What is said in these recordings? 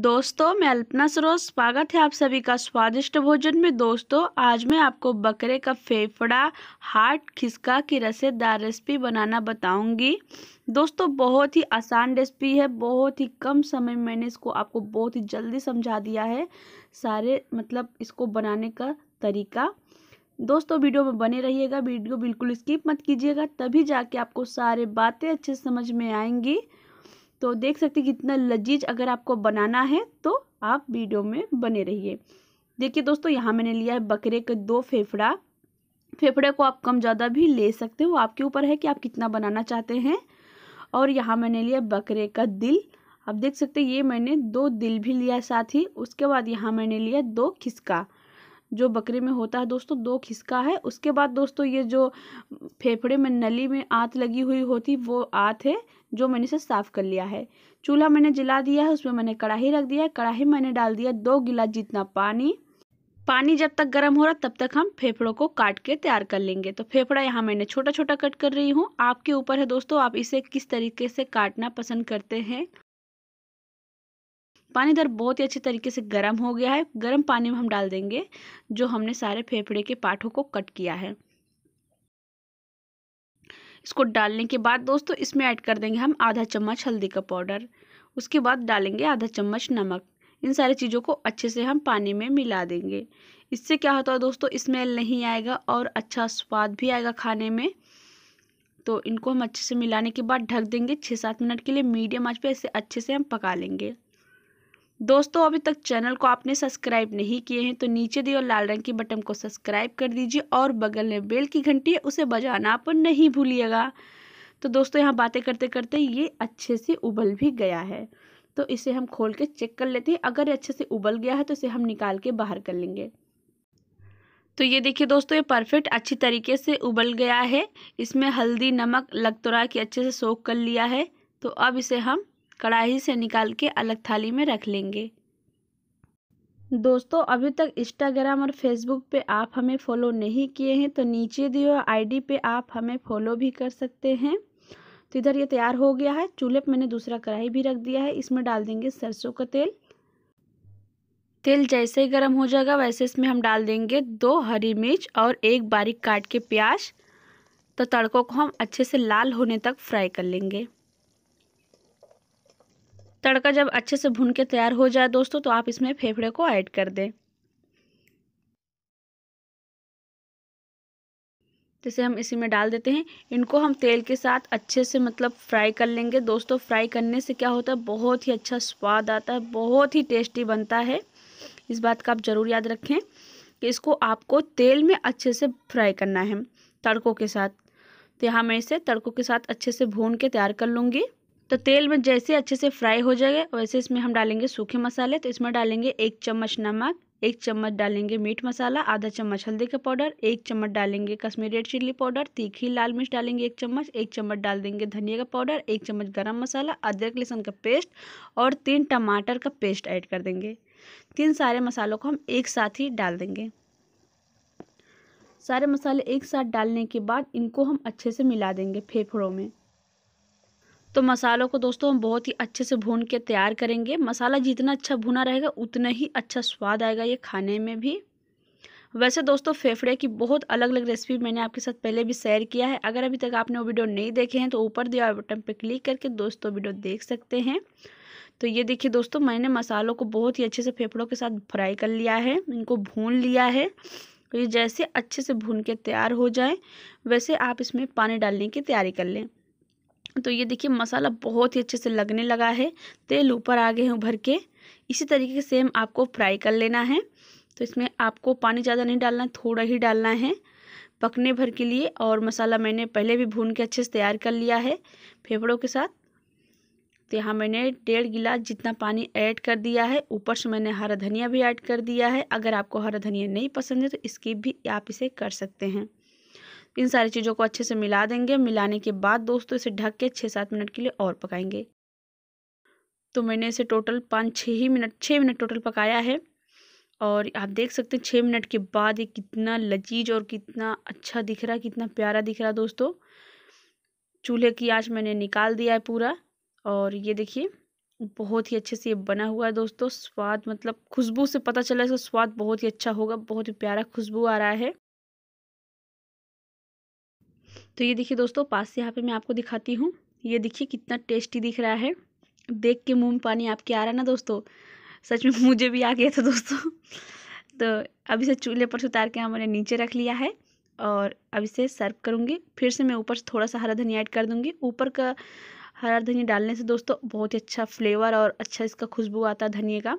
दोस्तों मैं अल्पना सरोज स्वागत है आप सभी का स्वादिष्ट भोजन में दोस्तों आज मैं आपको बकरे का फेफड़ा हार्ट खिसका की रसेदार रेसिपी बनाना बताऊंगी दोस्तों बहुत ही आसान रेसिपी है बहुत ही कम समय में मैंने इसको आपको बहुत ही जल्दी समझा दिया है सारे मतलब इसको बनाने का तरीका दोस्तों वीडियो में बने रहिएगा वीडियो बिल्कुल स्किप मत कीजिएगा तभी जाके आपको सारे बातें अच्छे समझ में आएंगी तो देख सकते कितना लजीज अगर आपको बनाना है तो आप वीडियो में बने रहिए देखिए दोस्तों यहाँ मैंने लिया है बकरे के दो फेफड़ा फेफड़े को आप कम ज़्यादा भी ले सकते हो आपके ऊपर है कि आप कितना बनाना चाहते हैं और यहाँ मैंने लिया बकरे का दिल आप देख सकते ये मैंने दो दिल भी लिया साथ ही उसके बाद यहाँ मैंने लिया दो खिसका जो बकरे में होता है दोस्तों दो खिसका है उसके बाद दोस्तों ये जो फेफड़े में नली में आँत लगी हुई होती वो आँत है जो मैंने इसे साफ़ कर लिया है चूल्हा मैंने जला दिया है उसमें मैंने कढ़ाई रख दिया है कढ़ाई मैंने डाल दिया दो गिलास जितना पानी पानी जब तक गर्म हो रहा तब तक हम फेफड़ों को काट के तैयार कर लेंगे तो फेफड़ा यहाँ मैंने छोटा छोटा कट कर रही हूँ आपके ऊपर है दोस्तों आप इसे किस तरीके से काटना पसंद करते हैं पानी इधर बहुत ही अच्छे तरीके से गर्म हो गया है गर्म पानी में हम डाल देंगे जो हमने सारे फेफड़े के पाठों को कट किया है इसको डालने के बाद दोस्तों इसमें ऐड कर देंगे हम आधा चम्मच हल्दी का पाउडर उसके बाद डालेंगे आधा चम्मच नमक इन सारी चीज़ों को अच्छे से हम पानी में मिला देंगे इससे क्या होता है दोस्तों स्मेल नहीं आएगा और अच्छा स्वाद भी आएगा खाने में तो इनको हम अच्छे से मिलाने के बाद ढक देंगे छः सात मिनट के लिए मीडियम आँच पर इसे अच्छे से हम पका लेंगे दोस्तों अभी तक चैनल को आपने सब्सक्राइब नहीं किए हैं तो नीचे दिए और लाल रंग के बटन को सब्सक्राइब कर दीजिए और बगल में बेल की घंटी है उसे बजाना आप नहीं भूलिएगा तो दोस्तों यहाँ बातें करते करते ये अच्छे से उबल भी गया है तो इसे हम खोल के चेक कर लेते हैं अगर अच्छे से उबल गया है तो इसे हम निकाल के बाहर कर लेंगे तो ये देखिए दोस्तों ये परफेक्ट अच्छी तरीके से उबल गया है इसमें हल्दी नमक लगतरा तो के कि अच्छे से सोख कर लिया है तो अब इसे हम कढ़ाई से निकाल के अलग थाली में रख लेंगे दोस्तों अभी तक इंस्टाग्राम और फेसबुक पे आप हमें फॉलो नहीं किए हैं तो नीचे दिए हुए आईडी पे आप हमें फॉलो भी कर सकते हैं तो इधर ये तैयार हो गया है चूल्हे पर मैंने दूसरा कढ़ाई भी रख दिया है इसमें डाल देंगे सरसों का तेल तेल जैसे ही गर्म हो जाएगा वैसे इसमें हम डाल देंगे दो हरी मिर्च और एक बारीक काट के प्याज तो तड़कों को हम अच्छे से लाल होने तक फ्राई कर लेंगे तड़का जब अच्छे से भून के तैयार हो जाए दोस्तों तो आप इसमें फेफड़े को ऐड कर दें जैसे हम इसी में डाल देते हैं इनको हम तेल के साथ अच्छे से मतलब फ्राई कर लेंगे दोस्तों फ्राई करने से क्या होता है बहुत ही अच्छा स्वाद आता है बहुत ही टेस्टी बनता है इस बात का आप ज़रूर याद रखें कि इसको आपको तेल में अच्छे से फ्राई करना है तड़कों के साथ तो यहाँ मैं इसे तड़कों के साथ अच्छे से भून के तैयार कर लूँगी तो तेल में जैसे अच्छे से फ्राई हो जाएगा वैसे इसमें हम डालेंगे सूखे मसाले तो इसमें डालेंगे एक चम्मच नमक एक चम्मच डालेंगे मीट मसाला आधा चम्मच हल्दी का पाउडर एक चम्मच डालेंगे कश्मीरी रेड चिल्ली पाउडर तीखी लाल मिर्च डालेंगे एक चम्मच एक चम्मच डाल देंगे धनिया का पाउडर एक चम्मच गरम मसाला अदरक लहसुन का पेस्ट और तीन टमाटर का पेस्ट ऐड कर देंगे तीन सारे मसालों को हम एक साथ ही डाल देंगे सारे मसाले एक साथ डालने के बाद इनको हम अच्छे से मिला देंगे फेफड़ों में तो मसालों को दोस्तों हम बहुत ही अच्छे से भून के तैयार करेंगे मसाला जितना अच्छा भुना रहेगा उतना ही अच्छा स्वाद आएगा ये खाने में भी वैसे दोस्तों फेफड़े की बहुत अलग अलग रेसिपी मैंने आपके साथ पहले भी शेयर किया है अगर अभी तक आपने वो वीडियो नहीं देखे हैं तो ऊपर दिया हुआ बटन पर क्लिक करके दोस्तों वीडियो देख सकते हैं तो ये देखिए दोस्तों मैंने मसालों को बहुत ही अच्छे से फेफड़ों के साथ फ्राई कर लिया है इनको भून लिया है तो ये जैसे अच्छे से भून के तैयार हो जाए वैसे आप इसमें पानी डालने की तैयारी कर लें तो ये देखिए मसाला बहुत ही अच्छे से लगने लगा है तेल ऊपर आ गए हैं उभर के इसी तरीके से सेम आपको फ्राई कर लेना है तो इसमें आपको पानी ज़्यादा नहीं डालना थोड़ा ही डालना है पकने भर के लिए और मसाला मैंने पहले भी भून के अच्छे से तैयार कर लिया है फेफड़ों के साथ तो यहाँ मैंने डेढ़ गिलास जितना पानी ऐड कर दिया है ऊपर से मैंने हरा धनिया भी ऐड कर दिया है अगर आपको हरा धनिया नहीं पसंद है तो स्किप भी आप इसे कर सकते हैं इन सारी चीज़ों को अच्छे से मिला देंगे मिलाने के बाद दोस्तों इसे ढक के छः सात मिनट के लिए और पकाएंगे तो मैंने इसे टोटल पाँच छः ही मिनट छः मिनट टोटल पकाया है और आप देख सकते हैं छः मिनट के बाद ये कितना लजीज और कितना अच्छा दिख रहा है कितना प्यारा दिख रहा है दोस्तों चूल्हे की आँच मैंने निकाल दिया है पूरा और ये देखिए बहुत ही अच्छे से ये बना हुआ है दोस्तों स्वाद मतलब खुशबू से पता चला इसका स्वाद बहुत ही अच्छा होगा बहुत ही प्यारा खुशबू आ रहा है तो ये देखिए दोस्तों पास से यहाँ पे मैं आपको दिखाती हूँ ये देखिए कितना टेस्टी दिख रहा है देख के मुँह में पानी आपके आ रहा है ना दोस्तों सच में मुझे भी आ गया था दोस्तों तो अब इसे चूल्हे पर से उतार के हमने नीचे रख लिया है और अब इसे सर्व करूँगी फिर से मैं ऊपर से थोड़ा सा हरा धनिया ऐड कर दूँगी ऊपर का हरा धनिया डालने से दोस्तों बहुत ही अच्छा फ्लेवर और अच्छा इसका खुशबू आता है धनिए का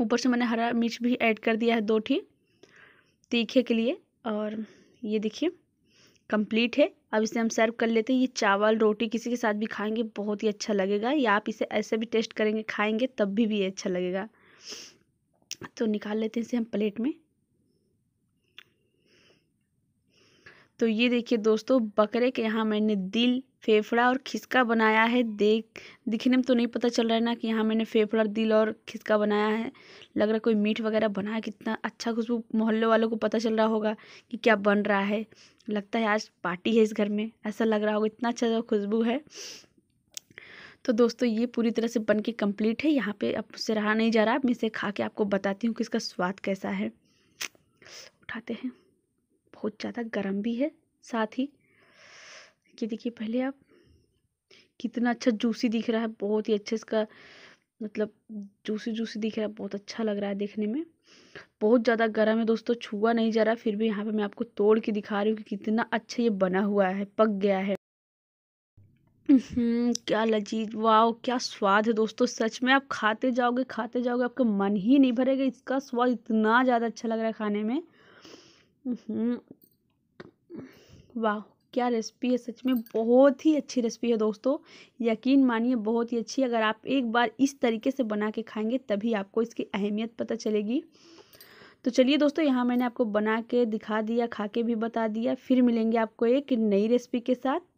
ऊपर से मैंने हरा मिर्च भी ऐड कर दिया है दो ठी तीखे के लिए और ये देखिए कंप्लीट है अब इसे हम सर्व कर लेते हैं ये चावल रोटी किसी के साथ भी खाएंगे बहुत ही अच्छा लगेगा या आप इसे ऐसे भी टेस्ट करेंगे खाएंगे तब भी, भी अच्छा लगेगा तो निकाल लेते हैं इसे हम प्लेट में तो ये देखिए दोस्तों बकरे के यहाँ मैंने दिल फेफड़ा और खिसका बनाया है देख दिखने में तो नहीं पता चल रहा है ना कि यहाँ मैंने फेफड़ा दिल और खिसका बनाया है लग रहा है कोई मीट वगैरह बनाया कितना अच्छा खुशबू मोहल्ले वालों को पता चल रहा होगा कि क्या बन रहा है लगता है आज पार्टी है इस घर में ऐसा लग रहा होगा इतना अच्छा खुशबू है तो दोस्तों ये पूरी तरह से बन के कम्प्लीट है यहाँ पे अब उससे रहा नहीं जा रहा मैं इसे खा के आपको बताती हूँ कि इसका स्वाद कैसा है उठाते हैं बहुत ज़्यादा गर्म भी है साथ ही ये देखिए पहले आप कितना अच्छा जूसी दिख रहा है बहुत ही अच्छे इसका मतलब जूसी जूसी दिख रहा है बहुत अच्छा लग रहा है देखने में बहुत ज़्यादा गर्म है दोस्तों छुआ नहीं जा रहा फिर भी यहाँ पे मैं आपको तोड़ के दिखा रही हूँ कि कितना अच्छा ये बना हुआ है पक गया है हम्म, क्या लजीज वाह क्या स्वाद है दोस्तों सच में आप खाते जाओगे खाते जाओगे आपका मन ही नहीं भरेगा इसका स्वाद इतना ज़्यादा अच्छा लग रहा है खाने में हम्म, वाह क्या रेसिपी है सच में बहुत ही अच्छी रेसिपी है दोस्तों यकीन मानिए बहुत ही अच्छी अगर आप एक बार इस तरीके से बना के खाएंगे तभी आपको इसकी अहमियत पता चलेगी तो चलिए दोस्तों यहाँ मैंने आपको बना के दिखा दिया खा के भी बता दिया फिर मिलेंगे आपको एक नई रेसिपी के साथ